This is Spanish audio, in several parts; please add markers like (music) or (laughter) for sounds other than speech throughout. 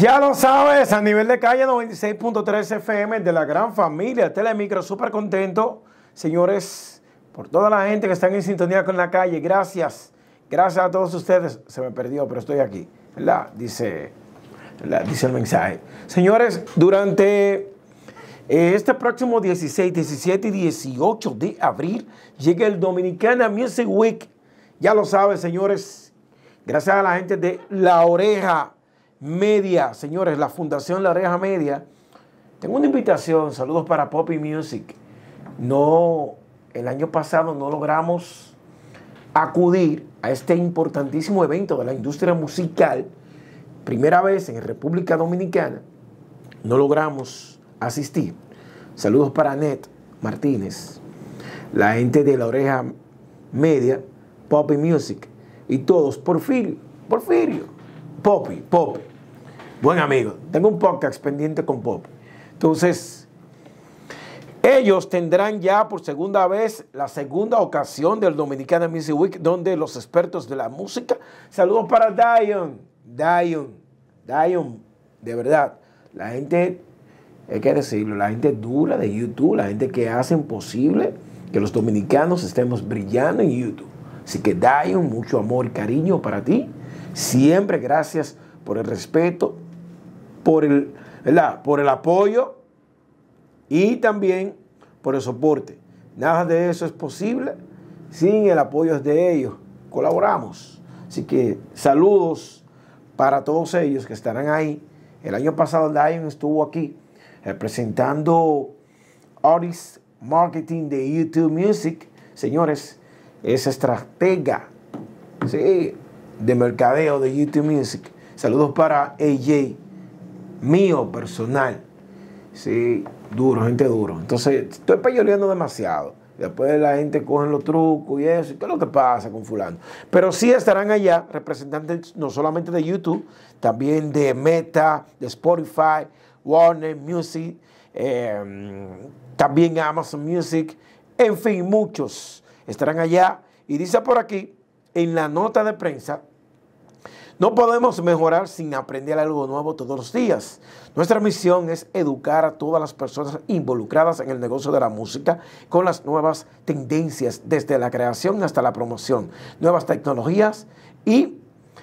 Ya lo sabes, a nivel de calle 96.3 FM de la gran familia Telemicro, súper contento, señores, por toda la gente que está en sintonía con la calle. Gracias, gracias a todos ustedes. Se me perdió, pero estoy aquí, Dice, Dice el mensaje. Señores, durante eh, este próximo 16, 17 y 18 de abril llega el Dominicana Music Week. Ya lo sabes, señores, gracias a la gente de La Oreja. Media, señores, la Fundación La Oreja Media. Tengo una invitación, saludos para Poppy Music. No, el año pasado no logramos acudir a este importantísimo evento de la industria musical. Primera vez en República Dominicana, no logramos asistir. Saludos para Net Martínez, la gente de la oreja media, Poppy Music y todos. Porfirio, Porfirio, Poppy, Poppy buen amigo. Tengo un podcast pendiente con Pop. Entonces, ellos tendrán ya por segunda vez la segunda ocasión del Dominicana Music Week, donde los expertos de la música. Saludos para Dion, Dion, Dion, de verdad. La gente, hay que decirlo, la gente dura de YouTube, la gente que hace posible que los dominicanos estemos brillando en YouTube. Así que Dion, mucho amor y cariño para ti. Siempre gracias por el respeto por el, por el apoyo y también por el soporte. Nada de eso es posible sin el apoyo de ellos. Colaboramos. Así que saludos para todos ellos que estarán ahí. El año pasado Lion estuvo aquí representando Artist Marketing de YouTube Music. Señores, es estratega de mercadeo de YouTube Music. Saludos para AJ mío, personal. Sí, duro, gente duro. Entonces, estoy peyoreando demasiado. Después la gente coge los trucos y eso. ¿Qué es lo que pasa con fulano? Pero sí estarán allá representantes no solamente de YouTube, también de Meta, de Spotify, Warner Music, em, también Amazon Music. En fin, muchos estarán allá. Y dice por aquí, en la nota de prensa, no podemos mejorar sin aprender algo nuevo todos los días. Nuestra misión es educar a todas las personas involucradas en el negocio de la música con las nuevas tendencias, desde la creación hasta la promoción, nuevas tecnologías y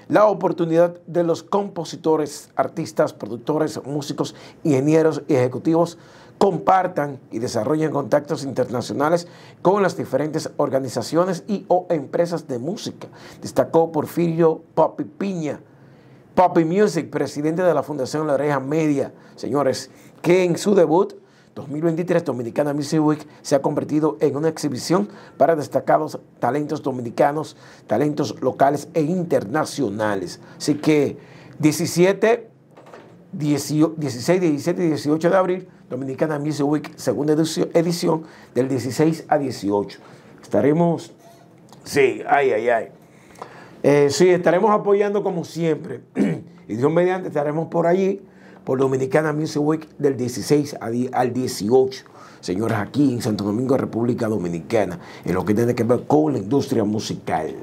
la oportunidad de los compositores, artistas, productores, músicos, ingenieros y ejecutivos compartan y desarrollen contactos internacionales con las diferentes organizaciones y o empresas de música. Destacó Porfirio Papi Piña, Papi Music, presidente de la Fundación La Oreja Media. Señores, que en su debut 2023 Dominicana Music Week se ha convertido en una exhibición para destacados talentos dominicanos, talentos locales e internacionales. Así que 17, 16, 17 y 18 de abril Dominicana Music Week, segunda edición, del 16 a 18. Estaremos, sí, ay, ay, ay. Eh, sí, estaremos apoyando como siempre. (clears throat) y Dios mediante, estaremos por allí, por Dominicana Music Week, del 16 al 18 señores, aquí en Santo Domingo, República Dominicana, en lo que tiene que ver con la industria musical.